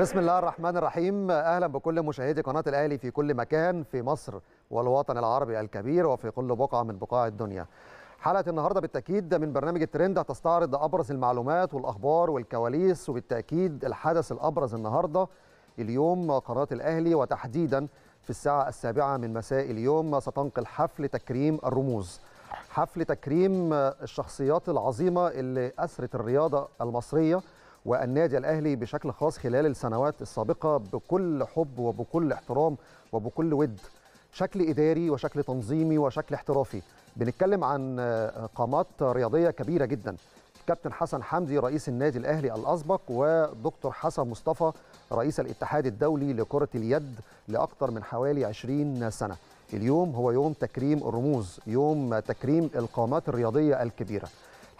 بسم الله الرحمن الرحيم اهلا بكل مشاهدي قناه الاهلي في كل مكان في مصر والوطن العربي الكبير وفي كل بقعه من بقاع الدنيا حلقه النهارده بالتاكيد من برنامج الترند هتستعرض ابرز المعلومات والاخبار والكواليس وبالتاكيد الحدث الابرز النهارده اليوم قناه الاهلي وتحديدا في الساعه السابعه من مساء اليوم ستنقل حفل تكريم الرموز حفل تكريم الشخصيات العظيمه اللي اسرت الرياضه المصريه والنادي الاهلي بشكل خاص خلال السنوات السابقه بكل حب وبكل احترام وبكل ود شكل اداري وشكل تنظيمي وشكل احترافي بنتكلم عن آه، قامات رياضيه كبيره جدا كابتن حسن حمدي رئيس النادي الاهلي الاسبق ودكتور حسن مصطفى رئيس الاتحاد الدولي لكره اليد لاكثر من حوالي 20 سنه اليوم هو يوم تكريم الرموز يوم تكريم القامات الرياضيه الكبيره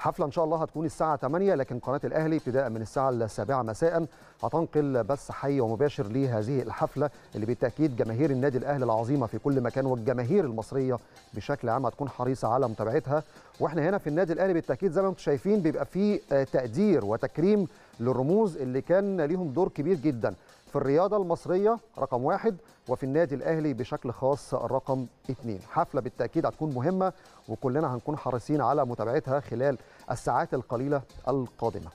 حفلة إن شاء الله هتكون الساعة 8 لكن قناة الأهلي ابتداء من الساعة 7 مساء هتنقل بث حي ومباشر لهذه الحفلة اللي بالتأكيد جماهير النادي الأهلي العظيمة في كل مكان والجماهير المصرية بشكل عام هتكون حريصة على متابعتها واحنا هنا في النادي الأهلي بالتأكيد زي ما انتم شايفين بيبقى فيه آه، تقدير وتكريم للرموز اللي كان ليهم دور كبير جدا في الرياضة المصرية رقم واحد وفي النادي الأهلي بشكل خاص الرقم اثنين حفلة بالتأكيد هتكون مهمة وكلنا هنكون حريصين على متابعتها خلال الساعات القليلة القادمة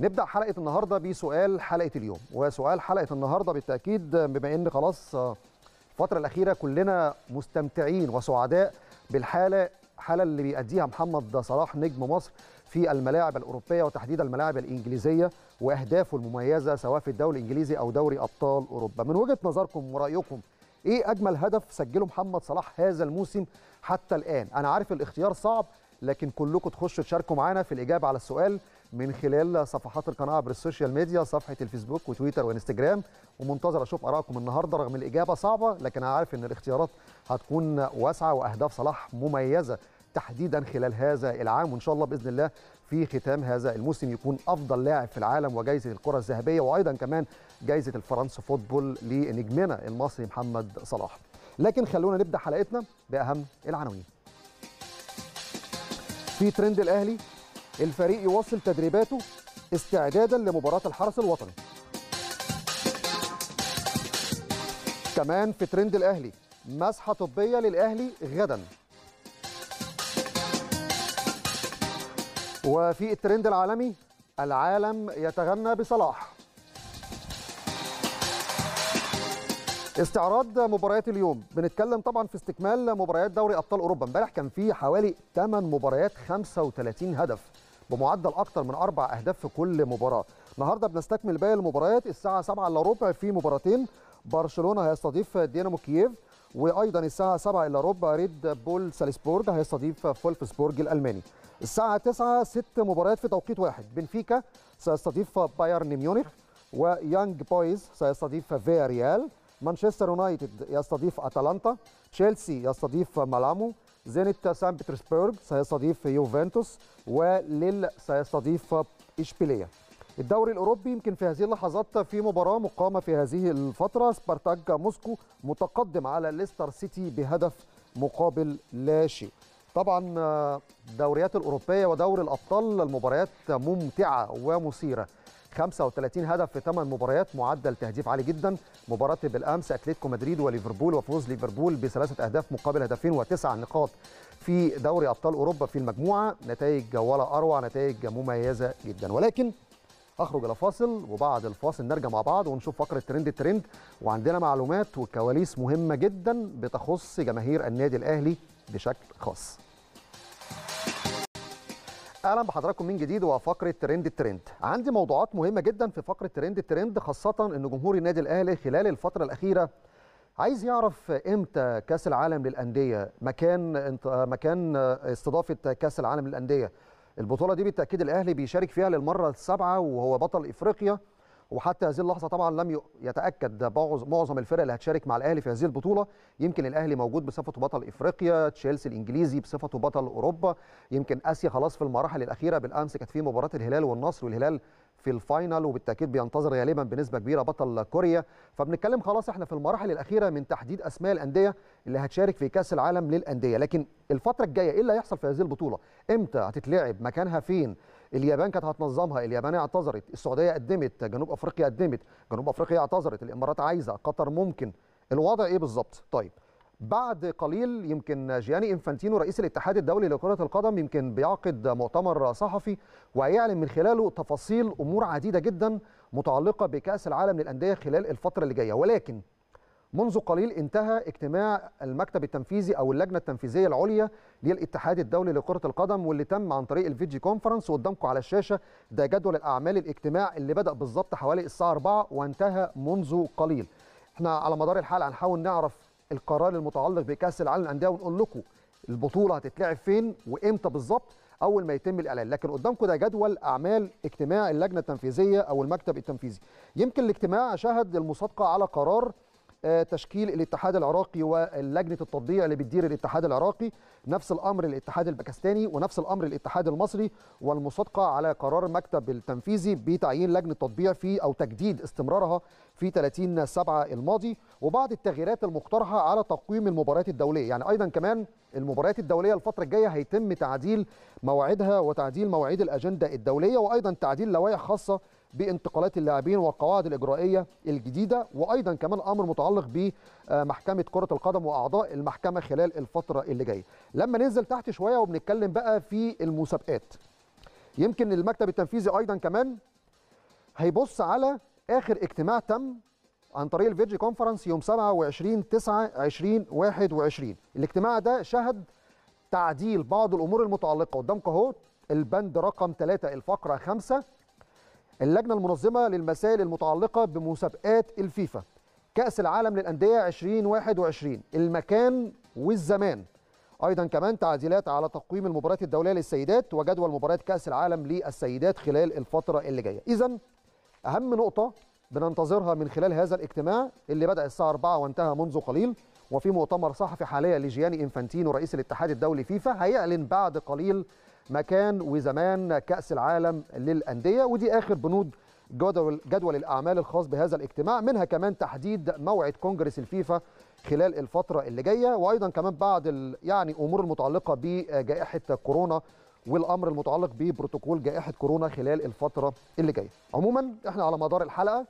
نبدأ حلقة النهاردة بسؤال حلقة اليوم وسؤال حلقة النهاردة بالتأكيد بما أن خلاص الفترة الأخيرة كلنا مستمتعين وسعداء بالحالة حالة اللي بيأديها محمد صلاح نجم مصر في الملاعب الأوروبية وتحديدا الملاعب الإنجليزية واهدافه المميزه سواء في الدوري الانجليزي او دوري ابطال اوروبا من وجهه نظركم ورايكم ايه اجمل هدف سجله محمد صلاح هذا الموسم حتى الان انا عارف الاختيار صعب لكن كلكم تخشوا تشاركوا معانا في الاجابه على السؤال من خلال صفحات القناه عبر السوشيال ميديا صفحه الفيسبوك وتويتر وانستجرام ومنتظر اشوف ارائكم النهارده رغم الاجابه صعبه لكن انا عارف ان الاختيارات هتكون واسعه واهداف صلاح مميزه تحديدا خلال هذا العام وان شاء الله باذن الله في ختام هذا الموسم يكون افضل لاعب في العالم وجائزه الكره الذهبيه وايضا كمان جائزه الفرنسا فوتبول لنجمنا المصري محمد صلاح لكن خلونا نبدا حلقتنا باهم العناوين في ترند الاهلي الفريق يواصل تدريباته استعدادا لمباراه الحرس الوطني كمان في ترند الاهلي مسحه طبيه للاهلي غدا وفي الترند العالمي العالم يتغنى بصلاح استعراض مباريات اليوم بنتكلم طبعا في استكمال مباريات دوري ابطال اوروبا امبارح كان في حوالي 8 مباريات 35 هدف بمعدل اكتر من اربع اهداف في كل مباراه النهارده بنستكمل باقي المباريات الساعه 7 الا ربع في مباراتين برشلونه هيستضيف دينامو كييف وايضا الساعه 7 الا ربع ريد بول سالسبورغ هيستضيف فولفسبورغ الالماني الساعه 9 ست مباريات في توقيت واحد بنفيكا سيستضيف بايرن ميونخ ويانج بويز سيستضيف فيا ريال مانشستر يونايتد يستضيف اتلانتا تشيلسي يستضيف مالامو زينت سان بطرسبرغ سيستضيف يوفنتوس وليل سيستضيف اشبيليه الدوري الاوروبي يمكن في هذه اللحظات في مباراه مقامه في هذه الفتره سبارتاج موسكو متقدم على ليستر سيتي بهدف مقابل لا شيء طبعا الدوريات الاوروبيه ودوري الابطال المباريات ممتعه ومثيره 35 هدف في 8 مباريات معدل تهديف عالي جدا مباراه بالامس اتلتيكو مدريد وليفربول وفوز ليفربول بثلاثه اهداف مقابل هدفين وتسع نقاط في دوري ابطال اوروبا في المجموعه نتائج ولا اروع نتائج مميزه جدا ولكن اخرج الى فاصل وبعد الفاصل نرجع مع بعض ونشوف فقره ترند الترند وعندنا معلومات وكواليس مهمه جدا بتخص جماهير النادي الاهلي بشكل خاص اهلا بحضراتكم من جديد وفقره ترند الترند عندي موضوعات مهمه جدا في فقره ترند الترند خاصه ان جمهور النادي الاهلي خلال الفتره الاخيره عايز يعرف امتى كاس العالم للانديه مكان مكان استضافه كاس العالم للانديه البطوله دي بالتاكيد الاهلي بيشارك فيها للمره السابعه وهو بطل افريقيا وحتى هذه اللحظه طبعا لم يتاكد معظم الفرق اللي هتشارك مع الاهلي في هذه البطوله يمكن الاهلي موجود بصفته بطل افريقيا تشيلسي الانجليزي بصفته بطل اوروبا يمكن اسيا خلاص في المراحل الاخيره بالامس كانت في مباراه الهلال والنصر والهلال في الفاينل وبالتاكيد بينتظر غالبا بنسبه كبيره بطل كوريا فبنتكلم خلاص احنا في المراحل الاخيره من تحديد اسماء الانديه اللي هتشارك في كاس العالم للانديه لكن الفتره الجايه ايه اللي هيحصل في هذه البطوله امتى هتتلعب مكانها فين اليابان كانت هتنظمها اليابان اعتذرت السعوديه قدمت جنوب افريقيا قدمت جنوب افريقيا اعتذرت الامارات عايزه قطر ممكن الوضع ايه بالظبط طيب بعد قليل يمكن جياني انفانتينو رئيس الاتحاد الدولي لكرة القدم يمكن بيعقد مؤتمر صحفي ويعلن من خلاله تفاصيل امور عديدة جدا متعلقة بكأس العالم للأندية خلال الفترة اللي جاية ولكن منذ قليل انتهى اجتماع المكتب التنفيذي او اللجنه التنفيذيه العليا للاتحاد الدولي لكره القدم واللي تم عن طريق الفيديو كونفرنس وقدامكم على الشاشه ده جدول الاعمال الاجتماع اللي بدا بالظبط حوالي الساعه 4 وانتهى منذ قليل. احنا على مدار الحلقه هنحاول نعرف القرار المتعلق بكاس العالم للانديه ونقول لكم البطوله هتتلعب فين وامتى بالظبط اول ما يتم الاعلان لكن قدامكم ده جدول اعمال اجتماع اللجنه التنفيذيه او المكتب التنفيذي يمكن الاجتماع شهد المصادقه على قرار آه، تشكيل الاتحاد العراقي ولجنه التطبيع اللي بتدير الاتحاد العراقي نفس الامر الاتحاد الباكستاني ونفس الامر الاتحاد المصري والمصادقه على قرار المكتب التنفيذي بتعيين لجنه تطبيع في او تجديد استمرارها في 30 7 الماضي وبعض التغييرات المقترحه على تقويم المباريات الدوليه يعني ايضا كمان المباريات الدوليه الفتره الجايه هيتم تعديل مواعيدها وتعديل مواعيد الاجنده الدوليه وايضا تعديل لوائح خاصه بانتقالات اللاعبين والقواعد الاجرائيه الجديده وايضا كمان امر متعلق بمحكمه كره القدم واعضاء المحكمه خلال الفتره اللي جايه لما ننزل تحت شويه وبنتكلم بقى في المسابقات يمكن المكتب التنفيذي ايضا كمان هيبص على اخر اجتماع تم عن طريق الفيديو كونفرنس يوم 27 9 2021 الاجتماع ده شهد تعديل بعض الامور المتعلقه قدامكم اهو البند رقم 3 الفقره 5 اللجنة المنظمة للمسائل المتعلقة بمسابقات الفيفا كأس العالم للأندية 2021 المكان والزمان أيضا كمان تعديلات على تقويم المباريات الدولية للسيدات وجدول مباريات كأس العالم للسيدات خلال الفترة اللي جاية إذا أهم نقطة بننتظرها من خلال هذا الاجتماع اللي بدأ الساعة 4 وانتهى منذ قليل وفي مؤتمر صحفي حاليا لجياني انفانتينو رئيس الاتحاد الدولي فيفا هيعلن بعد قليل مكان وزمان كأس العالم للأندية ودي آخر بنود جدول, جدول الأعمال الخاص بهذا الاجتماع منها كمان تحديد موعد كونجرس الفيفا خلال الفترة اللي جاية وأيضا كمان بعض يعني أمور المتعلقة بجائحة كورونا والأمر المتعلق ببروتوكول جائحة كورونا خلال الفترة اللي جاية عموما احنا على مدار الحلقة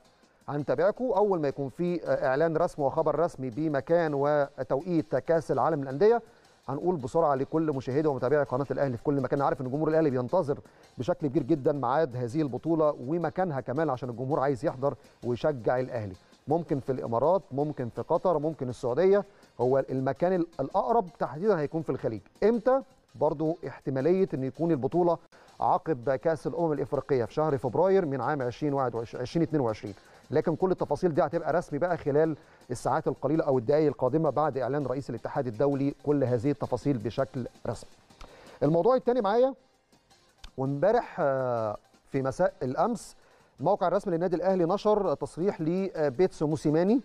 هنتابعكم أول ما يكون في إعلان رسمي وخبر رسمي بمكان وتوقيت كأس العالم للأندية هنقول بسرعه لكل مشاهدي ومتابعي قناه الاهلي في كل مكان عارف ان جمهور الاهلي بينتظر بشكل كبير جدا ميعاد هذه البطوله ومكانها كمان عشان الجمهور عايز يحضر ويشجع الاهلي ممكن في الامارات ممكن في قطر ممكن السعوديه هو المكان الاقرب تحديدا هيكون في الخليج امتى برضو احتماليه ان يكون البطوله عقب كاس الامم الافريقيه في شهر فبراير من عام 2021 2022 لكن كل التفاصيل دي هتبقى رسمي بقى خلال الساعات القليله او الدقائق القادمه بعد اعلان رئيس الاتحاد الدولي كل هذه التفاصيل بشكل رسمي. الموضوع الثاني معايا وامبارح آه، في مساء الامس الموقع الرسمي للنادي الاهلي نشر تصريح لبيتسو موسيماني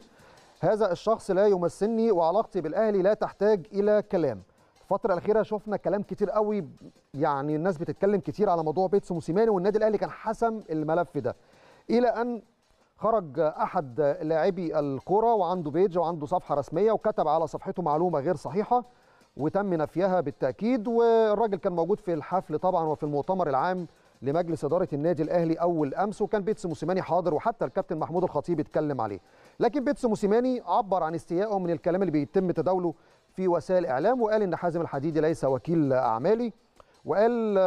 هذا الشخص لا يمثلني وعلاقتي بالاهلي لا تحتاج الى كلام الفتره الاخيره شفنا كلام كتير قوي يعني الناس بتتكلم كتير على موضوع بيتسو موسيماني والنادي الاهلي كان حسم الملف ده الى ان خرج احد لاعبي الكره وعنده بيج وعنده صفحه رسميه وكتب على صفحته معلومه غير صحيحه وتم نفيها بالتاكيد والراجل كان موجود في الحفل طبعا وفي المؤتمر العام لمجلس اداره النادي الاهلي اول امس وكان بيتس موسيماني حاضر وحتى الكابتن محمود الخطيب اتكلم عليه لكن بيتس موسيماني عبر عن استيائه من الكلام اللي بيتم تداوله في وسائل الاعلام وقال ان حازم الحديدي ليس وكيل اعمالي وقال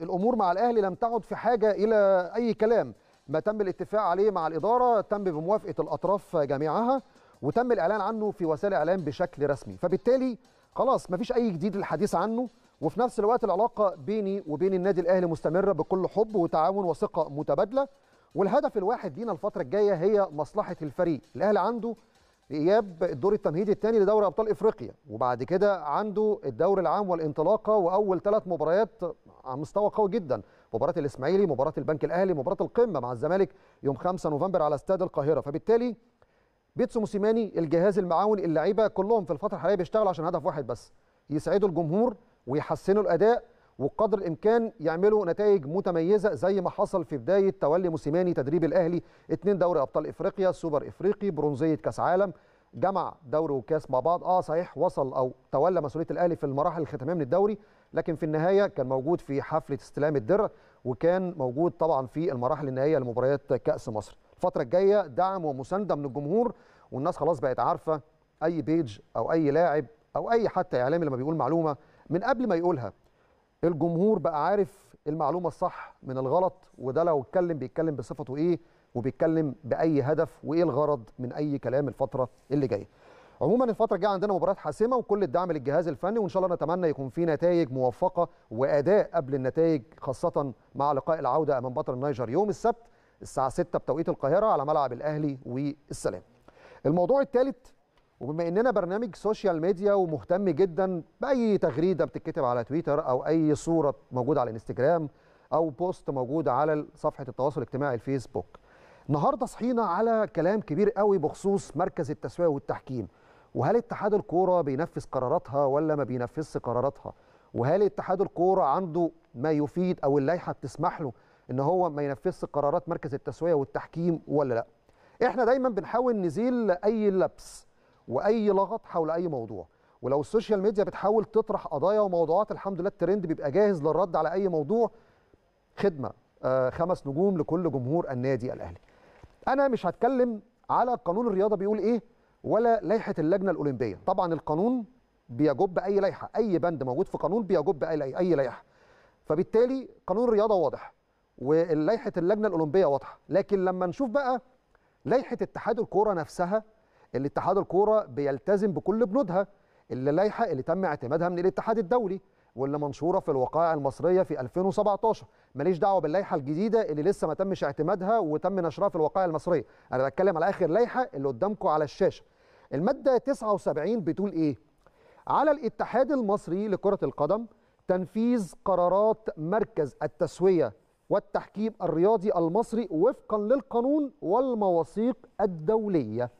الامور مع الاهلي لم تعد في حاجه الى اي كلام ما تم الاتفاق عليه مع الإدارة تم بموافقة الأطراف جميعها وتم الإعلان عنه في وسائل الإعلام بشكل رسمي فبالتالي خلاص مفيش أي جديد الحديث عنه وفي نفس الوقت العلاقة بيني وبين النادي الأهلي مستمرة بكل حب وتعاون وثقة متبادلة والهدف الواحد لينا الفترة الجاية هي مصلحة الفريق الأهلي عنده إياب الدور التمهيدي الثاني لدوري أبطال إفريقيا وبعد كده عنده الدور العام والانطلاقة وأول ثلاث مباريات على مستوى قوي جدا مباراه الاسماعيلي مباراه البنك الاهلي مباراه القمه مع الزمالك يوم 5 نوفمبر على استاد القاهره فبالتالي بيتسو موسيماني الجهاز المعاون اللعيبه كلهم في الفتره الحاليه بيشتغلوا عشان هدف واحد بس يسعدوا الجمهور ويحسنوا الاداء وقدر الامكان يعملوا نتائج متميزه زي ما حصل في بدايه تولي موسيماني تدريب الاهلي اثنين دوري ابطال افريقيا سوبر افريقي برونزيه كاس عالم جمع دوري وكاس مع بعض اه صحيح وصل او تولى مسؤوليه الاهلي في المراحل الختاميه من الدوري لكن في النهايه كان موجود في حفله استلام الدرع وكان موجود طبعا في المراحل النهائيه لمباريات كاس مصر الفتره الجايه دعم ومسانده من الجمهور والناس خلاص بقت عارفه اي بيج او اي لاعب او اي حتى اعلامي لما بيقول معلومه من قبل ما يقولها الجمهور بقى عارف المعلومه الصح من الغلط وده لو اتكلم بيتكلم بصفته ايه وبيتكلم باي هدف وايه الغرض من اي كلام الفتره اللي جايه عموما الفتره الجايه عندنا مباريات حاسمه وكل الدعم للجهاز الفني وان شاء الله نتمنى يكون في نتائج موفقه واداء قبل النتائج خاصه مع لقاء العوده امام بطل النيجر يوم السبت الساعه 6 بتوقيت القاهره على ملعب الاهلي والسلام الموضوع الثالث وبما اننا برنامج سوشيال ميديا ومهتم جدا باي تغريده بتتكتب على تويتر او اي صوره موجوده على الانستجرام او بوست موجود على صفحه التواصل الاجتماعي الفيسبوك النهارده صحينا على كلام كبير قوي بخصوص مركز التسويه والتحكيم وهل اتحاد الكوره بينفذ قراراتها ولا ما بينفذش قراراتها وهل اتحاد الكوره عنده ما يفيد او اللائحه بتسمح له ان هو ما ينفذش قرارات مركز التسويه والتحكيم ولا لا احنا دايما بنحاول نزيل اي لبس واي لغط حول اي موضوع ولو السوشيال ميديا بتحاول تطرح قضايا وموضوعات الحمد لله الترند بيبقى جاهز للرد على اي موضوع خدمه آه، خمس نجوم لكل جمهور النادي الاهلي انا مش هتكلم على قانون الرياضه بيقول ايه ولا لائحه اللجنه الاولمبيه طبعا القانون بيجب اي لائحه اي بند موجود في قانون بيجب اي اي لائحه فبالتالي قانون الرياضه واضح ولائحه اللجنه الاولمبيه واضحه لكن لما نشوف بقى لائحه اتحاد الكوره نفسها اللي اتحاد الكوره بيلتزم بكل بنودها اللي لائحه اللي تم اعتمادها من الاتحاد الدولي واللي منشوره في الوقائع المصريه في 2017 ماليش دعوه باللائحه الجديده اللي لسه ما تمش اعتمادها وتم نشرها في الوقائع المصريه انا بتكلم على اخر لائحه اللي قدامكم على الشاشه الماده 79 بتقول ايه على الاتحاد المصري لكره القدم تنفيذ قرارات مركز التسويه والتحكيم الرياضي المصري وفقا للقانون والمواثيق الدوليه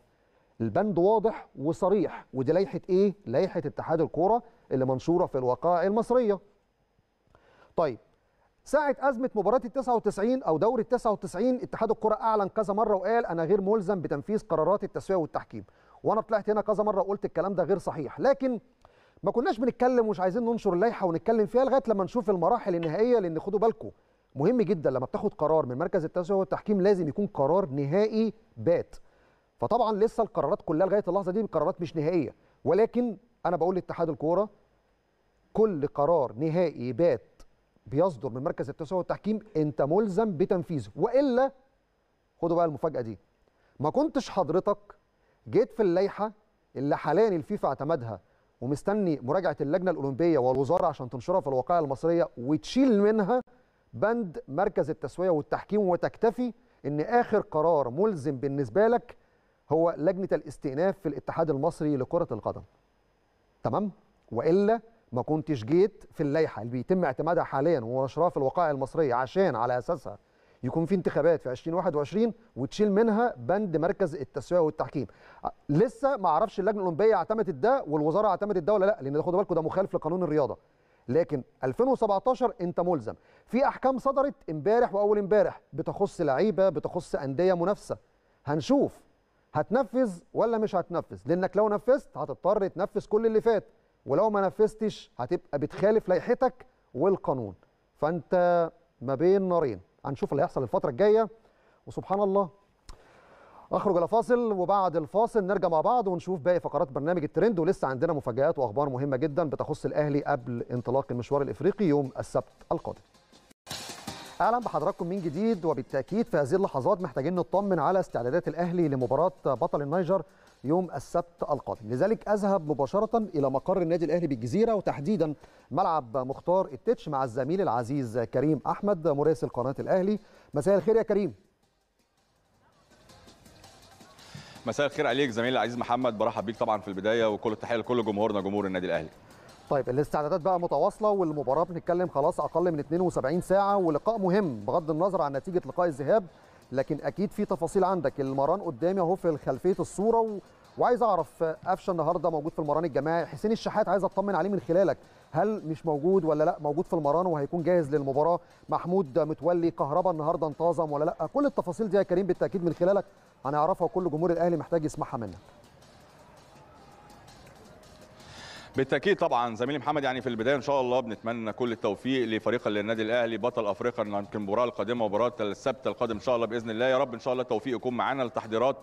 البند واضح وصريح ودي لائحه ايه لائحه اتحاد الكوره اللي منشوره في الوقائع المصريه. طيب ساعة أزمة مباراة ال 99 أو دوري ال 99 اتحاد الكرة أعلن كذا مرة وقال أنا غير ملزم بتنفيذ قرارات التسوية والتحكيم، وأنا طلعت هنا كذا مرة وقلت الكلام ده غير صحيح، لكن ما كناش بنتكلم ومش عايزين ننشر اللائحة ونتكلم فيها لغاية لما نشوف المراحل النهائية لأن خدوا بالكم مهم جدا لما بتاخد قرار من مركز التسوية والتحكيم لازم يكون قرار نهائي بات. فطبعا لسه القرارات كلها لغاية اللحظة دي قرارات مش نهائية، ولكن انا بقول لاتحاد الكوره كل قرار نهائي بات بيصدر من مركز التسويق والتحكيم انت ملزم بتنفيذه والا خدوا بقى المفاجاه دي ما كنتش حضرتك جيت في اللائحه اللي حاليا الفيفا اعتمدها ومستني مراجعه اللجنه الاولمبيه والوزاره عشان تنشرها في الواقعه المصريه وتشيل منها بند مركز التسويه والتحكيم وتكتفي ان اخر قرار ملزم بالنسبه لك هو لجنه الاستئناف في الاتحاد المصري لكره القدم تمام والا ما كنتش جيت في اللائحه اللي بيتم اعتمادها حاليا ونشرها في الوقائع المصريه عشان على اساسها يكون في انتخابات في 2021 وتشيل منها بند مركز التسويه والتحكيم آه، لسه ما اعرفش اللجنه الاولمبيه اعتمدت ده والوزاره اعتمدت ده ولا لا لان خدوا بالكم ده مخالف لقانون الرياضه لكن 2017 انت ملزم في احكام صدرت امبارح واول امبارح بتخص لعيبه بتخص انديه منافسه هنشوف هتنفذ ولا مش هتنفذ لانك لو نفذت هتضطر تنفذ كل اللي فات ولو ما نفذتش هتبقى بتخالف لائحتك والقانون فانت ما بين نارين هنشوف اللي هيحصل الفتره الجايه وسبحان الله اخرج الى فاصل وبعد الفاصل نرجع مع بعض ونشوف باقي فقرات برنامج الترند ولسه عندنا مفاجات واخبار مهمه جدا بتخص الاهلي قبل انطلاق المشوار الافريقي يوم السبت القادم اهلا بحضراتكم من جديد وبالتاكيد في هذه اللحظات محتاجين نطمن على استعدادات الاهلي لمباراه بطل النيجر يوم السبت القادم لذلك اذهب مباشره الى مقر النادي الاهلي بالجزيره وتحديدا ملعب مختار التتش مع الزميل العزيز كريم احمد مراسل قناه الاهلي مساء الخير يا كريم مساء الخير عليك زميلي العزيز محمد برحب بيك طبعا في البدايه وكل التحيه لكل جمهورنا جمهور النادي الاهلي طيب الاستعدادات بقى متواصله والمباراه بنتكلم خلاص اقل من 72 ساعه ولقاء مهم بغض النظر عن نتيجه لقاء الذهاب لكن اكيد في تفاصيل عندك المران قدامي اهو في خلفيه الصوره و... وعايز اعرف قفشه النهارده موجود في المران الجماعي حسين الشحات عايز اطمن عليه من خلالك هل مش موجود ولا لا موجود في المران وهيكون جاهز للمباراه محمود متولي كهربا النهارده انتظم ولا لا كل التفاصيل دي يا كريم بالتاكيد من خلالك هنعرفها وكل جمهور الاهلي محتاج يسمعها منك بالتاكيد طبعا زميلي محمد يعني في البدايه ان شاء الله بنتمنى كل التوفيق لفريق النادي الاهلي بطل افريقيا المباراه القادمه مباراه السبت القادم ان شاء الله باذن الله يا رب ان شاء الله التوفيق يكون معانا للتحضيرات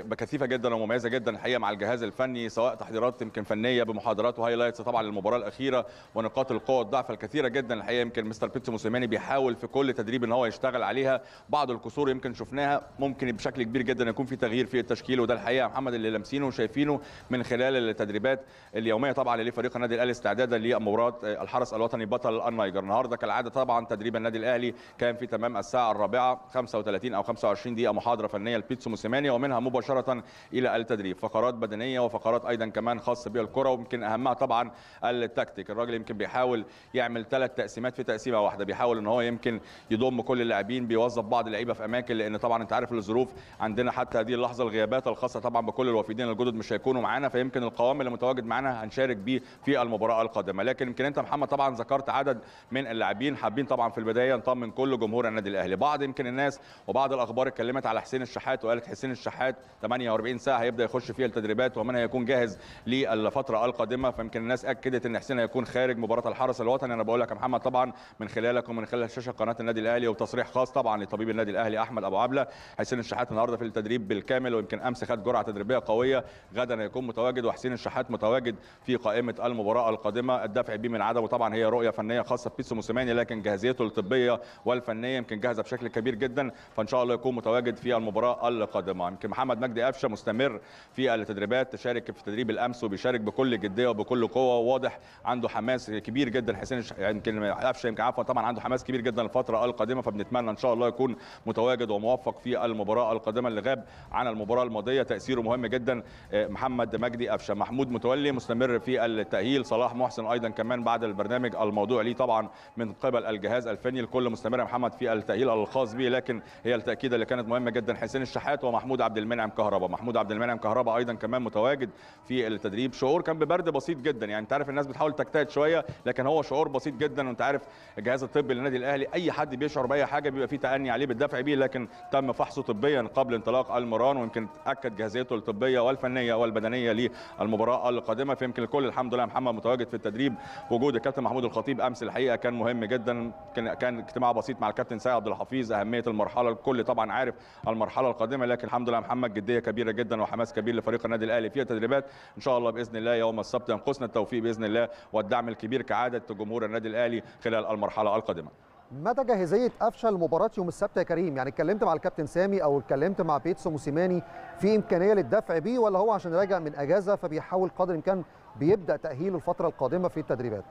كثيفه جدا ومميزه جدا الحقيقه مع الجهاز الفني سواء تحضيرات يمكن فنيه بمحاضرات وهايلايتس طبعا للمباراه الاخيره ونقاط القوه والضعف الكثيره جدا الحقيقه يمكن مستر بيتسو موسيماني بيحاول في كل تدريب ان هو يشتغل عليها بعض الكسور يمكن شفناها ممكن بشكل كبير جدا يكون في تغيير في التشكيل وده الحقيقه محمد اللي لامسينه وشايفينه من خلال التدريبات اليوميه طبعا لفريق النادي الاهلي استعدادا لمباراه الحرس الوطني بطل النيجر النهارده كالعاده طبعا تدريب النادي الاهلي كان في تمام الساعه الرابعه 35 او 25 دقيقه محاضره فنيه لبيتسو موسيماني ومنها مباشره مباشره الى التدريب فقرات بدنيه وفقرات ايضا كمان خاصه بالكره ويمكن اهمها طبعا التكتيك الراجل يمكن بيحاول يعمل ثلاث تقسيمات في تقسيمه واحده بيحاول ان هو يمكن يضم كل اللاعبين بيوظف بعض اللعيبه في اماكن لان طبعا انت عارف الظروف عندنا حتى هذه اللحظه الغيابات الخاصه طبعا بكل الوافدين الجدد مش هيكونوا معانا فيمكن القوام اللي متواجد معانا هنشارك بيه في المباراه القادمه لكن يمكن انت محمد طبعا ذكرت عدد من اللاعبين حابين طبعا في البدايه نطمن كل جمهور النادي الاهلي بعض يمكن الناس وبعض الاخبار اتكلمت على حسين الشحات وقالت حسين الشحات 48 ساعه هيبدا يخش فيها التدريبات ومن هيكون جاهز للفتره القادمه فيمكن الناس اكدت ان حسين هيكون خارج مباراه الحرس الوطني انا بقول لك يا محمد طبعا من خلالك ومن خلال شاشه قناه النادي الاهلي وتصريح خاص طبعا لطبيب النادي الاهلي احمد ابو عبله حسين الشحات النهارده في التدريب بالكامل ويمكن امس خد جرعه تدريبيه قويه غدا هيكون متواجد وحسين الشحات متواجد في قائمه المباراه القادمه الدفع بيه من عدمه طبعا هي رؤيه فنيه خاصه بيسو موسيماني لكن جاهزيته الطبيه والفنيه يمكن جاهزه بشكل كبير جدا فان شاء الله يكون متواجد في المباراه القادمه يمكن محمد محمد مجدي قفشه مستمر في التدريبات تشارك في تدريب الامس وبيشارك بكل جديه وبكل قوه وواضح عنده حماس كبير جدا حسين يعني يمكن قفشه يمكن عفوا طبعا عنده حماس كبير جدا الفتره القادمه فبنتمنى ان شاء الله يكون متواجد وموفق في المباراه القادمه اللي غاب عن المباراه الماضيه تاثيره مهم جدا آه، محمد مجدي قفشه محمود متولي مستمر في التاهيل صلاح محسن ايضا كمان بعد البرنامج الموضوع ليه طبعا من قبل الجهاز الفني الكل مستمر محمد في التاهيل الخاص به لكن هي التاكيده اللي كانت مهمه جدا حسين الشحات ومحمود عبد المنعم المنعم كهربا محمود عبد المنعم كهربا ايضا كمان متواجد في التدريب شعور كان ببرد بسيط جدا يعني انت عارف الناس بتحاول تجتهد شويه لكن هو شعور بسيط جدا وانت عارف الجهاز الطبي للنادي الاهلي اي حد بيشعر باي حاجه بيبقى في تأني عليه بالدفع بيه لكن تم فحصه طبيا قبل انطلاق المران ويمكن اكد جاهزيته الطبيه والفنيه والبدنيه للمباراه القادمه فيمكن الكل الحمد لله محمد متواجد في التدريب وجود الكابتن محمود الخطيب امس الحقيقه كان مهم جدا كان كان اجتماع بسيط مع الكابتن سعيد عبد الحفيظ اهميه المرحله الكل طبعا عارف المرحله القادمه لكن الحمد لله محمد جديه كبيره جدا وحماس كبير لفريق النادي الاهلي في التدريبات ان شاء الله باذن الله يوم السبت ينقصنا التوفيق باذن الله والدعم الكبير كعاده جمهور النادي الاهلي خلال المرحله القادمه مدى جاهزيه افشل مباراه يوم السبت يا كريم يعني اتكلمت مع الكابتن سامي او اتكلمت مع بيتسو موسيماني في امكانيه للدفع بيه ولا هو عشان راجع من اجازه فبيحاول قدر الامكان بيبدا تاهيله الفتره القادمه في التدريبات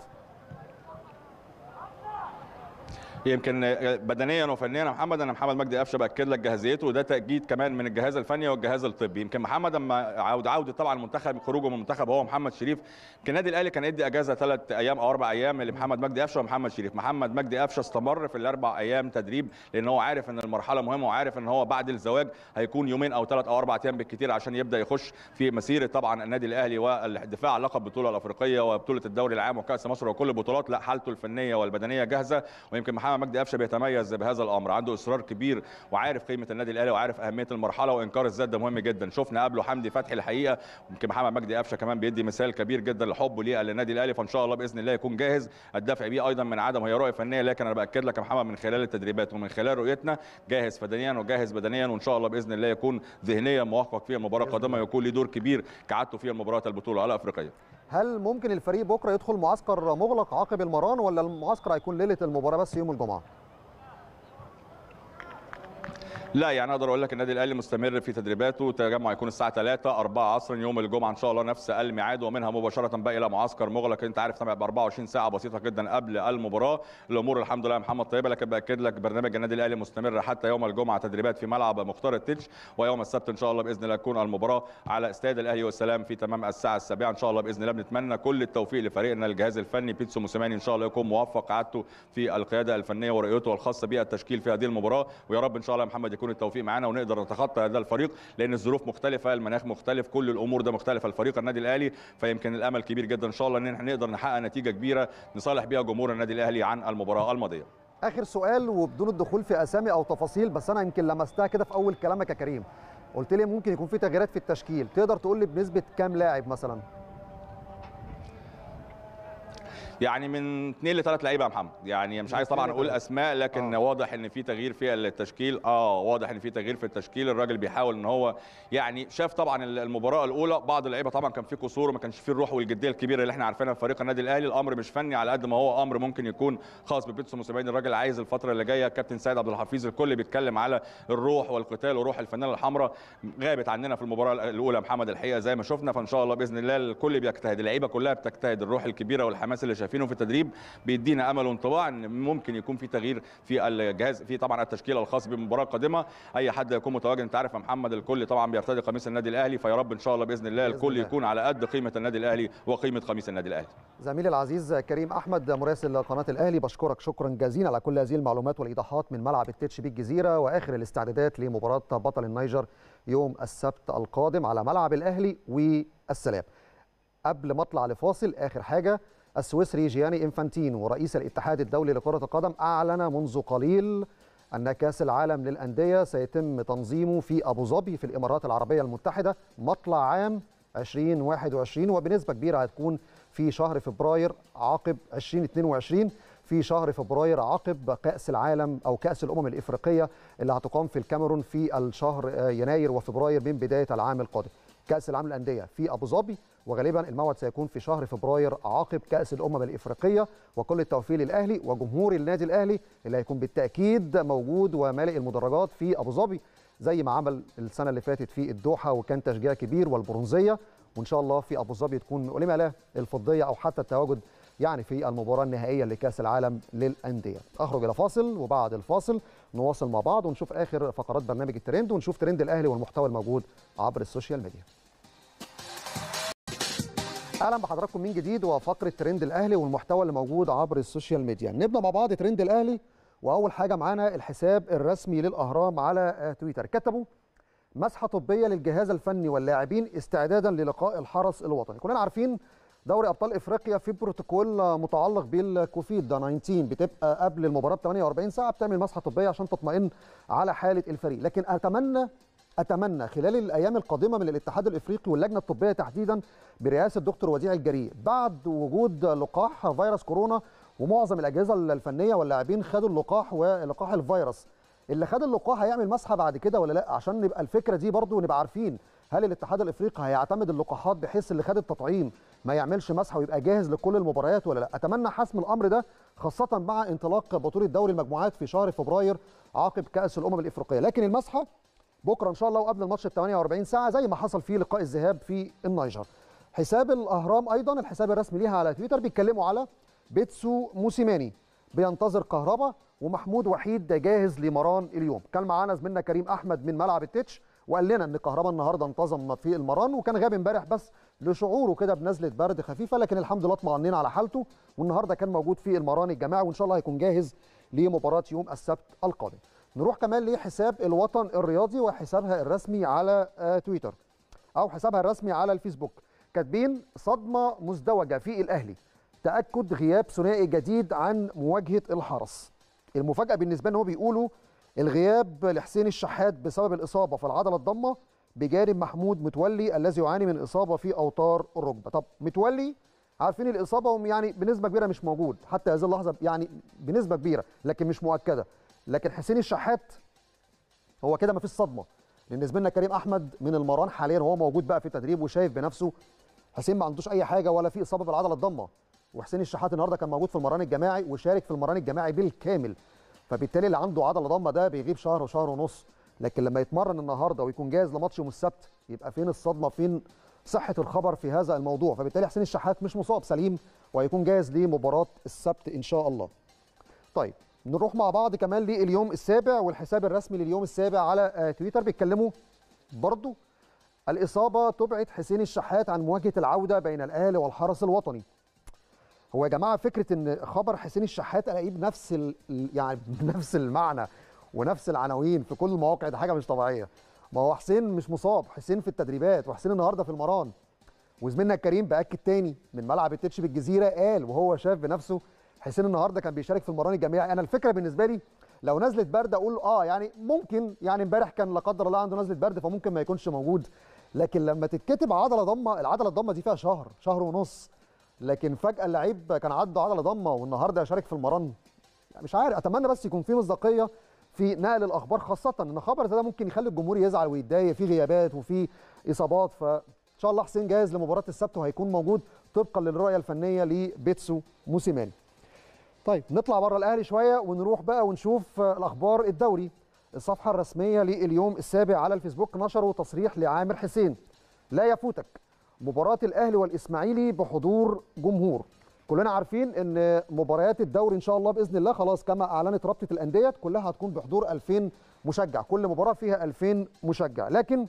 يمكن بدنيا وفنيا محمد انا محمد مجدي قفشه باكد لك جاهزيته وده تاكيد كمان من الجهاز الفني والجهاز الطبي يمكن محمد اما عود عوده طبعا المنتخب خروجه من المنتخب هو محمد شريف كان النادي الاهلي كان ادي اجازه ثلاث ايام او اربع ايام لمحمد مجدي قفشه ومحمد شريف محمد مجدي قفشه استمر في الاربع ايام تدريب لان هو عارف ان المرحله مهمه وعارف ان هو بعد الزواج هيكون يومين او ثلاث او اربع ايام بالكثير عشان يبدا يخش في مسيره طبعا النادي الاهلي والدفاع على لقب البطوله الافريقيه وبطوله الدوري العام وكاس مصر وكل البطولات لا حالته الفنيه والبدنيه جاهزه ويمكن محمد محمد مجدي قفشه بيتميز بهذا الامر عنده اصرار كبير وعارف قيمه النادي الاهلي وعارف اهميه المرحله وانكار الذات ده مهم جدا شفنا قبله حمدي فتحي الحقيقه يمكن محمد مجدي قفشه كمان بيدي مثال كبير جدا لحبه ليه للنادي الاهلي فان شاء الله باذن الله يكون جاهز الدفع بيه ايضا من عدم هي رؤيه فنيه لكن انا باكد لك يا محمد من خلال التدريبات ومن خلال رؤيتنا جاهز فدنيا وجاهز بدنيا وان شاء الله باذن الله يكون ذهنيا موفق في المباراه القادمه يكون له دور كبير كعادته في مباريات البطوله الافريقيه هل ممكن الفريق بكره يدخل معسكر مغلق عقب المران ولا المعسكر هيكون ليله المباراه بس يوم الجمعه لا يعني اقدر اقول لك النادي الاهلي مستمر في تدريباته التجمع يكون الساعه 3 4 عصرا يوم الجمعه ان شاء الله نفس الميعاد ومنها مباشره بقى الى معسكر مغلق انت عارف تابع ب 24 ساعه بسيطه جدا قبل المباراه الامور الحمد لله يا محمد طيبه لكن باكد لك برنامج النادي الاهلي مستمر حتى يوم الجمعه تدريبات في ملعب مختار التتش ويوم السبت ان شاء الله باذن الله تكون المباراه على استاد الاهلي والسلام في تمام الساعه السابعه ان شاء الله باذن الله بنتمنى كل التوفيق لفريقنا الجهاز الفني بيتسو موسيماني ان شاء الله يكون موفق عادته في القياده الفنيه ورؤيته الخاصه بالتشكيل في هذه المباراه ويا رب ان شاء الله محمد يكون التوفيق معانا ونقدر نتخطى هذا الفريق لان الظروف مختلفه المناخ مختلف كل الامور ده مختلفه الفريق النادي الاهلي فيمكن الامل كبير جدا ان شاء الله ان احنا نقدر نحقق نتيجه كبيره نصالح بيها جمهور النادي الاهلي عن المباراه الماضيه اخر سؤال وبدون الدخول في اسامي او تفاصيل بس انا يمكن لمستها كده في اول كلامك يا كريم قلت لي ممكن يكون في تغييرات في التشكيل تقدر تقول لي بنسبه كام لاعب مثلا يعني من اثنين لثلاث لعيبه يا محمد يعني مش عايز طبعا اقول اسماء لكن آه. واضح ان في تغيير في التشكيل اه واضح ان في تغيير في التشكيل الراجل بيحاول ان هو يعني شاف طبعا المباراه الاولى بعض اللعيبه طبعا كان في قصور وما كانش في الروح والجديه الكبيره اللي احنا عارفينها في فريق النادي الاهلي الامر مش فني على قد ما هو امر ممكن يكون خاص ببيتسو موسيماني الراجل عايز الفتره اللي جايه كابتن سيد عبد الحفيظ الكل بيتكلم على الروح والقتال وروح الفنانه الحمراء غابت عننا في المباراه الاولى محمد الحقيقه زي ما شفنا فان شاء الله باذن الله الكل بيجتهد اللعيبه كلها بتجتهد الروح الكبيره والحماس اللي شايفينه في التدريب بيدينا امل وانطباع ان ممكن يكون في تغيير في الجهاز في طبعا التشكيل الخاص بالمباراه القادمه اي حد يكون متواجد انت عارف يا محمد الكل طبعا بيرتدي قميص النادي الاهلي فيا رب ان شاء الله باذن الله الكل يكون على قد قيمه النادي الاهلي وقيمه قميص النادي الاهلي زميلي العزيز كريم احمد مراسل قناه الاهلي بشكرك شكرا جزيلا على كل هذه المعلومات والايضاحات من ملعب التتش بالجزيره واخر الاستعدادات لمباراه بطل النيجر يوم السبت القادم على ملعب الاهلي والسلام قبل ما اطلع لفاصل اخر حاجه السويسري جياني إنفانتينو رئيس الاتحاد الدولي لكرة القدم أعلن منذ قليل أن كأس العالم للأندية سيتم تنظيمه في أبو ظبي في الإمارات العربية المتحدة مطلع عام 2021 وبنسبة كبيرة هتكون في شهر فبراير عقب 2022 في شهر فبراير عقب كأس العالم أو كأس الأمم الإفريقية اللي هتقام في الكاميرون في الشهر يناير وفبراير من بداية العام القادم كاس العالم للانديه في ابو ظبي وغالبا الموعد سيكون في شهر فبراير عقب كاس الامم الافريقيه وكل التوفيق للاهلي وجمهور النادي الاهلي اللي هيكون بالتاكيد موجود ومالئ المدرجات في ابو ظبي زي ما عمل السنه اللي فاتت في الدوحه وكان تشجيع كبير والبرونزيه وان شاء الله في ابو ظبي تكون لما لا الفضيه او حتى التواجد يعني في المباراه النهائيه لكاس العالم للانديه اخرج الى فاصل وبعد الفاصل نواصل مع بعض ونشوف اخر فقرات برنامج الترند ونشوف ترند الاهلي والمحتوى الموجود عبر السوشيال ميديا اهلا بحضراتكم من جديد وفقره ترند الاهلي والمحتوى اللي موجود عبر السوشيال ميديا نبدا مع بعض ترند الاهلي واول حاجه معانا الحساب الرسمي للاهرام على تويتر كتبوا مسحه طبيه للجهاز الفني واللاعبين استعدادا للقاء الحرس الوطني كلنا عارفين دوري ابطال افريقيا في بروتوكول متعلق بالكوفيد ده 19 بتبقى قبل المباراه ب 48 ساعه بتعمل مسحه طبيه عشان تطمئن على حاله الفريق لكن اتمنى اتمنى خلال الايام القادمه من الاتحاد الافريقي واللجنه الطبيه تحديدا برئاسه الدكتور وديع الجريء بعد وجود لقاح فيروس كورونا ومعظم الاجهزه الفنيه واللاعبين خدوا اللقاح ولقاح الفيروس اللي خد اللقاح هيعمل مسحه بعد كده ولا لا عشان نبقى الفكره دي برضو نبقى عارفين هل الاتحاد الافريقي هيعتمد اللقاحات بحيث اللي خد التطعيم ما يعملش مسحه ويبقى جاهز لكل المباريات ولا لا اتمنى حسم الامر ده خاصه مع انطلاق بطوله دوري المجموعات في شهر فبراير عقب كاس الامم الافريقيه لكن المسحه بكره ان شاء الله وقبل الماتش ب 48 ساعه زي ما حصل في لقاء الذهاب في النيجر حساب الاهرام ايضا الحساب الرسمي ليها على تويتر بيتكلموا على بيتسو موسيماني بينتظر كهربا ومحمود وحيد جاهز لمران اليوم كان معانا زميلنا كريم احمد من ملعب التتش وقال لنا ان كهربا النهارده انتظم في المران وكان غاب امبارح بس لشعوره كده بنزله برد خفيفه لكن الحمد لله اطمئنين على حالته والنهارده كان موجود في المران الجماعي وان شاء الله هيكون جاهز لمباراه يوم السبت القادم نروح كمان لحساب الوطن الرياضي وحسابها الرسمي على آه، تويتر او حسابها الرسمي على الفيسبوك كاتبين صدمه مزدوجه في الاهلي تاكد غياب ثنائي جديد عن مواجهه الحرس المفاجاه بالنسبه لنا هو بيقولوا الغياب لحسين الشحات بسبب الاصابه في العضله الضمه بجانب محمود متولي الذي يعاني من اصابه في اوتار الركبه طب متولي عارفين الاصابه يعني بنسبه كبيره مش موجود حتى هذه اللحظه يعني بنسبه كبيره لكن مش مؤكده لكن حسين الشحات هو كده مفيش صدمه بالنسبه لنا كريم احمد من المران حاليا هو موجود بقى في التدريب وشايف بنفسه حسين ما عندوش اي حاجه ولا في اصابه بالعضله الضمه وحسين الشحات النهارده كان موجود في المران الجماعي وشارك في المران الجماعي بالكامل فبالتالي اللي عنده عضله ضمه ده بيغيب شهر وشهر ونص لكن لما يتمرن النهارده ويكون جاهز لماتش يوم السبت يبقى فين الصدمه فين صحه الخبر في هذا الموضوع فبالتالي حسين الشحات مش مصاب سليم وهيكون جاهز لمباراه السبت ان شاء الله طيب نروح مع بعض كمان لليوم السابع والحساب الرسمي لليوم السابع على آه، تويتر بيتكلموا برضو الإصابة تبعد حسين الشحات عن مواجهة العودة بين الأهلي والحرس الوطني هو يا جماعة فكرة إن خبر حسين الشحات ألاقيه بنفس يعني بنفس المعنى ونفس العناوين في كل المواقع ده حاجة مش طبيعية ما هو حسين مش مصاب حسين في التدريبات وحسين النهاردة في المران وزميلنا الكريم بأكد تاني من ملعب التتش بالجزيرة قال وهو شاف بنفسه حسين النهارده كان بيشارك في المران الجامعي انا الفكره بالنسبه لي لو نزلت برد اقول اه يعني ممكن يعني امبارح كان لا قدر الله عنده نزله برد فممكن ما يكونش موجود لكن لما تتكتب عضله ضمه العضله الضمه دي فيها شهر شهر ونص لكن فجاه اللعيب كان عنده عضله ضمه والنهارده شارك في المران يعني مش عارف اتمنى بس يكون في مصداقيه في نقل الاخبار خاصه ان خبر ده ممكن يخلي الجمهور يزعل ويتضايق في غيابات وفي اصابات فان شاء الله حسين جاهز لمباراه السبت وهيكون موجود طبقا للرؤيه الفنيه لبيتسو موسيماني طيب نطلع بره الاهلي شويه ونروح بقى ونشوف الاخبار الدوري الصفحه الرسميه لليوم السابع على الفيسبوك نشروا تصريح لعامر حسين لا يفوتك مباراه الاهلي والاسماعيلي بحضور جمهور كلنا عارفين ان مباريات الدوري ان شاء الله باذن الله خلاص كما اعلنت رابطه الانديه كلها هتكون بحضور 2000 مشجع كل مباراه فيها 2000 مشجع لكن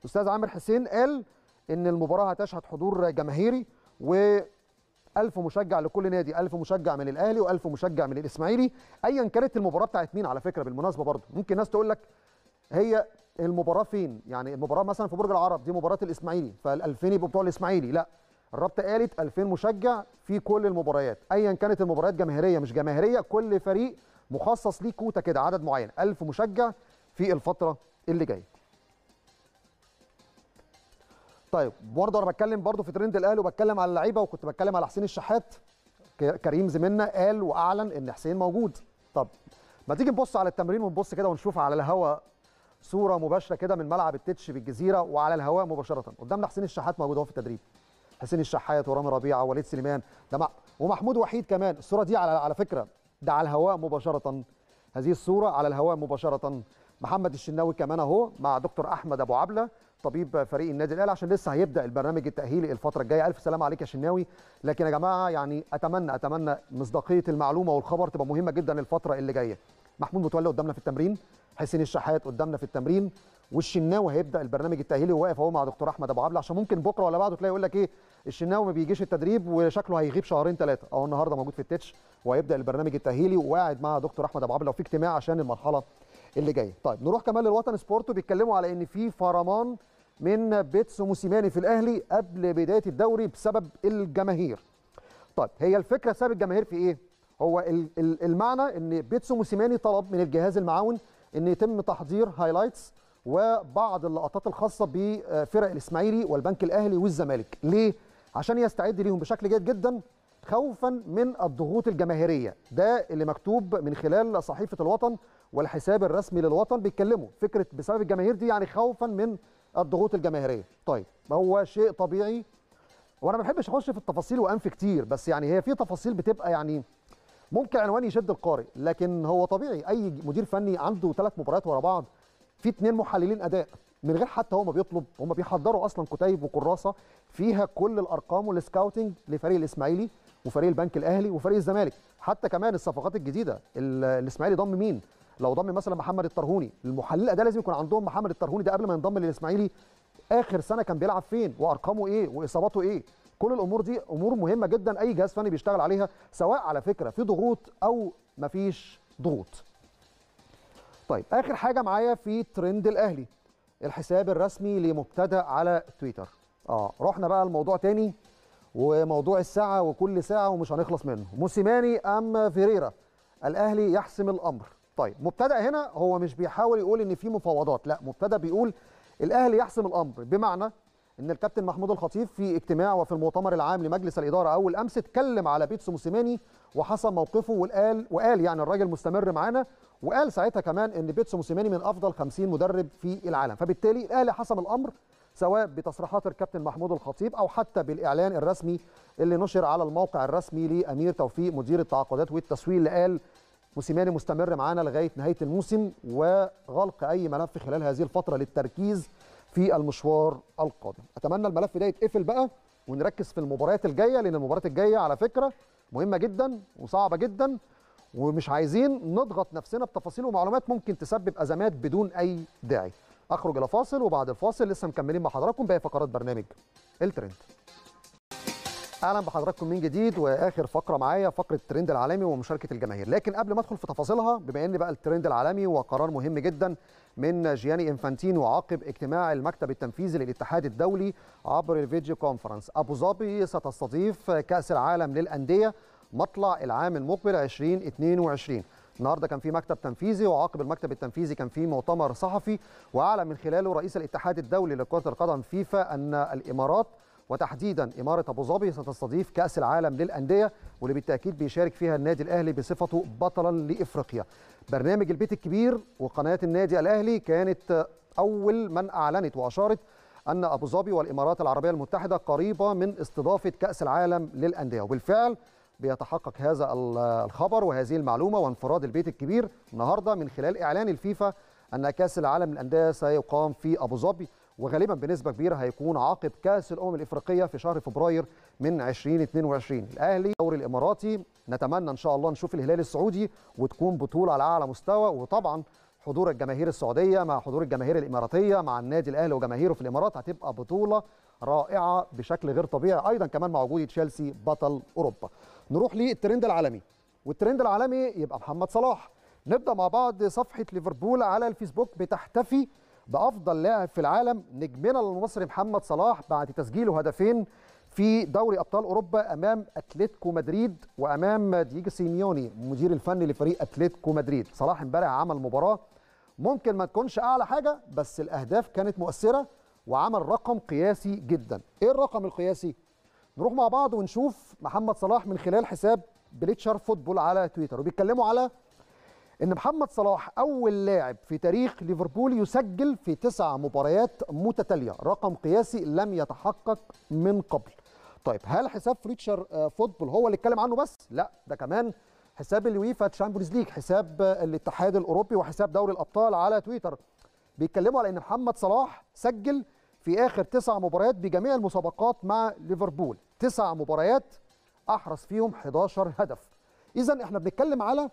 الاستاذ عامر حسين قال ان المباراه هتشهد حضور جماهيري و 1000 مشجع لكل نادي 1000 مشجع من الاهلي و1000 مشجع من الاسماعيلي ايا كانت المباراه بتاعت مين على فكره بالمناسبه برضه ممكن ناس تقول لك هي المباراه فين يعني المباراه مثلا في برج العرب دي مباراه الاسماعيلي فال2000 يبقوا بتوع الاسماعيلي لا الرابطه قالت 2000 مشجع في كل المباريات ايا كانت المباريات جماهيريه مش جماهيريه كل فريق مخصص ليه كوتا كده عدد معين 1000 مشجع في الفتره اللي جايه طيب برضه انا بتكلم برضه في ترند الاهلي وبتكلم على اللعيبه وكنت بتكلم على حسين الشحات كريم زميلنا قال واعلن ان حسين موجود طب ما تيجي نبص على التمرين ونبص كده ونشوف على الهواء صوره مباشره كده من ملعب التتش بالجزيره وعلى الهواء مباشره قدامنا حسين الشحات موجود اهو في التدريب حسين الشحات ورامي ربيعه ووليد سليمان ده مع... ومحمود وحيد كمان الصوره دي على على فكره ده على الهواء مباشره هذه الصوره على الهواء مباشره محمد الشناوي كمان اهو مع دكتور احمد ابو عبله طبيب فريق النادي الاهلي عشان لسه هيبدا البرنامج التاهيلي الفتره الجايه الف سلامه عليك يا شناوي لكن يا جماعه يعني اتمنى اتمنى مصداقيه المعلومه والخبر تبقى مهمه جدا الفتره اللي جايه محمود متولي قدامنا في التمرين حسين الشحات قدامنا في التمرين والشناوي هيبدا البرنامج التاهيلي وواقف اهو مع دكتور احمد ابو عبله عشان ممكن بكره ولا بعده تلاقي يقول لك ايه الشناوي ما بيجيش التدريب وشكله هيغيب شهرين ثلاثه اهو النهارده موجود في التتش وهيبدا البرنامج التاهيلي وقاعد مع دكتور احمد ابو عبله وفي اجتماع عشان المرحله اللي جايه طيب نروح كمان للوطن سبورت وبيتكلموا على ان في فرمان من بيتسو موسيماني في الاهلي قبل بدايه الدوري بسبب الجماهير طيب هي الفكره سبب الجماهير في ايه هو المعنى ان بيتسو موسيماني طلب من الجهاز المعاون ان يتم تحضير هايلايتس وبعض اللقطات الخاصه بفرق الاسماعيلي والبنك الاهلي والزمالك ليه عشان يستعد ليهم بشكل جيد جدا خوفا من الضغوط الجماهيريه ده اللي مكتوب من خلال صحيفه الوطن والحساب الرسمي للوطن بيتكلموا فكره بسبب الجماهير دي يعني خوفا من الضغوط الجماهيريه طيب هو شيء طبيعي وانا ما بحبش اخش في التفاصيل وانف كتير بس يعني هي في تفاصيل بتبقى يعني ممكن عنوان يشد القارئ لكن هو طبيعي اي مدير فني عنده ثلاث مباريات ورا بعض في اثنين محللين اداء من غير حتى هو ما بيطلب هم بيحضروا اصلا كتيب وكراسه فيها كل الارقام والسكاوتنج لفريق الاسماعيلي وفريق البنك الاهلي وفريق الزمالك حتى كمان الصفقات الجديده الاسماعيلي ضم مين لو ضم مثلا محمد الطرهوني المحلل ده لازم يكون عندهم محمد الطرهوني ده قبل ما ينضم للاسماعيلي اخر سنه كان بيلعب فين وارقامه ايه واصاباته ايه كل الامور دي امور مهمه جدا اي جهاز فني بيشتغل عليها سواء على فكره في ضغوط او مفيش ضغوط طيب اخر حاجه معايا في ترند الاهلي الحساب الرسمي لمبتدا على تويتر اه رحنا بقى لموضوع تاني وموضوع الساعه وكل ساعه ومش هنخلص منه موسيماني ام فيريرا الاهلي يحسم الامر طيب مبتدا هنا هو مش بيحاول يقول ان في مفاوضات لا مبتدا بيقول الاهلي يحسم الامر بمعنى ان الكابتن محمود الخطيب في اجتماع وفي المؤتمر العام لمجلس الاداره اول امس اتكلم على بيتسو موسيماني وحسم موقفه وقال وقال يعني الراجل مستمر معانا وقال ساعتها كمان ان بيتسو موسيماني من افضل 50 مدرب في العالم فبالتالي الاهلي حسم الامر سواء بتصريحات الكابتن محمود الخطيب او حتى بالاعلان الرسمي اللي نشر على الموقع الرسمي لامير توفيق مدير التعاقدات والتسويق اللي قال موسيماني مستمر معانا لغايه نهايه الموسم وغلق اي ملف خلال هذه الفتره للتركيز في المشوار القادم اتمنى الملف ده يتقفل بقى ونركز في المباريات الجايه لان المباريات الجايه على فكره مهمه جدا وصعبه جدا ومش عايزين نضغط نفسنا بتفاصيل ومعلومات ممكن تسبب ازمات بدون اي داعي اخرج الى فاصل وبعد الفاصل لسه مكملين مع حضراتكم باقي فقرات برنامج الترند اهلا بحضراتكم من جديد واخر فقره معايا فقره الترند العالمي ومشاركه الجماهير لكن قبل ما ادخل في تفاصيلها بما ان بقى الترند العالمي وقرار مهم جدا من جياني انفانتينو عقب اجتماع المكتب التنفيذي للاتحاد الدولي عبر الفيديو كونفرنس ابو ظبي ستستضيف كاس العالم للانديه مطلع العام المقبل 2022 النهارده كان في مكتب تنفيذي وعقب المكتب التنفيذي كان في مؤتمر صحفي واعلن من خلاله رئيس الاتحاد الدولي لكره القدم فيفا ان الامارات وتحديدا إمارة أبو ظبي ستستضيف كأس العالم للأندية واللي بالتأكيد بيشارك فيها النادي الأهلي بصفته بطلا لإفريقيا برنامج البيت الكبير وقناة النادي الأهلي كانت أول من أعلنت وأشارت أن أبو ظبي والإمارات العربية المتحدة قريبة من استضافة كأس العالم للأندية وبالفعل بيتحقق هذا الخبر وهذه المعلومة وانفراد البيت الكبير النهاردة من خلال إعلان الفيفا أن كأس العالم للأندية سيقام في أبو ظبي وغالبا بنسبه كبيره هيكون عقب كاس الامم الافريقيه في شهر فبراير من 2022 الاهلي دوري الاماراتي نتمنى ان شاء الله نشوف الهلال السعودي وتكون بطوله على اعلى مستوى وطبعا حضور الجماهير السعوديه مع حضور الجماهير الاماراتيه مع النادي الاهلي وجماهيره في الامارات هتبقى بطوله رائعه بشكل غير طبيعي ايضا كمان مع وجود تشيلسي بطل اوروبا نروح للترند العالمي والترند العالمي يبقى محمد صلاح نبدا مع بعض صفحه ليفربول على الفيسبوك بتحتفي بافضل لاعب في العالم نجمنا المصري محمد صلاح بعد تسجيله هدفين في دوري ابطال اوروبا امام اتلتيكو مدريد وامام دييجو سيميوني المدير الفني لفريق اتلتيكو مدريد صلاح امبارح عمل مباراه ممكن ما تكونش اعلى حاجه بس الاهداف كانت مؤثره وعمل رقم قياسي جدا ايه الرقم القياسي نروح مع بعض ونشوف محمد صلاح من خلال حساب بليتشر فوتبول على تويتر وبيتكلموا على ان محمد صلاح اول لاعب في تاريخ ليفربول يسجل في تسع مباريات متتاليه رقم قياسي لم يتحقق من قبل طيب هل حساب فريتشر آه، فوتبول هو اللي اتكلم عنه بس لا ده كمان حساب اليويفا تشامبيونز ليج حساب آه، الاتحاد الاوروبي وحساب دوري الابطال على تويتر بيتكلموا على ان محمد صلاح سجل في اخر تسع مباريات بجميع المسابقات مع ليفربول تسع مباريات احرز فيهم 11 هدف اذا احنا بنتكلم على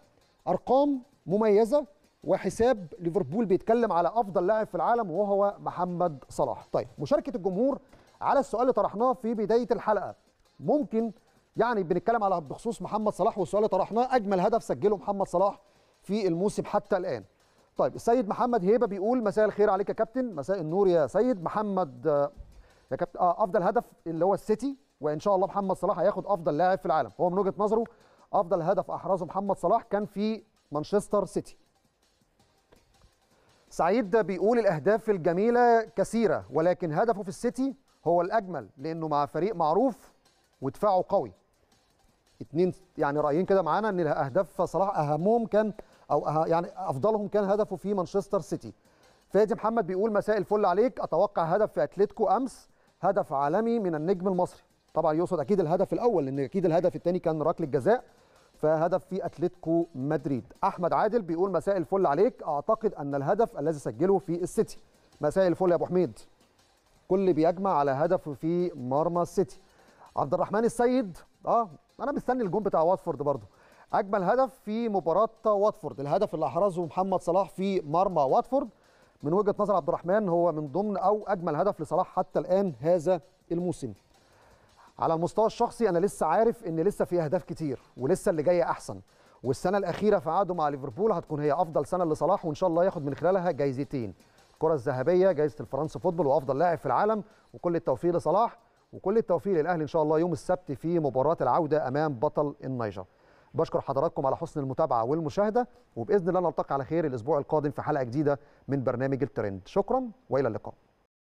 ارقام مميزه وحساب ليفربول بيتكلم على افضل لاعب في العالم وهو محمد صلاح طيب مشاركه الجمهور على السؤال اللي طرحناه في بدايه الحلقه ممكن يعني بنتكلم على بخصوص محمد صلاح والسؤال اللي طرحناه اجمل هدف سجله محمد صلاح في الموسم حتى الان طيب السيد محمد هيبه بيقول مساء الخير عليك يا كابتن مساء النور يا سيد محمد يا كابتن آه افضل هدف اللي هو السيتي وان شاء الله محمد صلاح هياخد افضل لاعب في العالم هو من وجهه نظره افضل هدف احرزه محمد صلاح كان في مانشستر سيتي سعيد بيقول الأهداف الجميلة كثيرة ولكن هدفه في السيتي هو الأجمل لأنه مع فريق معروف ودفاعه قوي اتنين يعني رأيين كده معانا أن الأهداف صلاح أهمهم كان أو أه يعني أفضلهم كان هدفه في مانشستر سيتي فادي محمد بيقول مساء الفل عليك أتوقع هدف في أتلتيكو أمس هدف عالمي من النجم المصري طبعا يقصد أكيد الهدف الأول لأن أكيد الهدف الثاني كان ركلة جزاء فهدف في اتلتيكو مدريد احمد عادل بيقول مساء الفل عليك اعتقد ان الهدف الذي سجله في السيتي مساء الفل يا ابو حميد كل بيجمع على هدف في مرمى السيتي عبد الرحمن السيد اه انا مستني الجون بتاع واتفورد برضه اجمل هدف في مباراه واتفورد الهدف اللي احرزه محمد صلاح في مرمى واتفورد من وجهه نظر عبد الرحمن هو من ضمن او اجمل هدف لصلاح حتى الان هذا الموسم على المستوى الشخصي انا لسه عارف ان لسه في اهداف كتير ولسه اللي جايه احسن والسنه الاخيره في عقده مع ليفربول هتكون هي افضل سنه لصلاح وان شاء الله ياخد من خلالها جايزتين الكره الذهبيه جايزه الفرنسا فوتبول وافضل لاعب في العالم وكل التوفيق لصلاح وكل التوفيق للاهلي ان شاء الله يوم السبت في مباراه العوده امام بطل النيجر بشكر حضراتكم على حسن المتابعه والمشاهده وباذن الله نلتقي على خير الاسبوع القادم في حلقه جديده من برنامج الترند شكرا والى اللقاء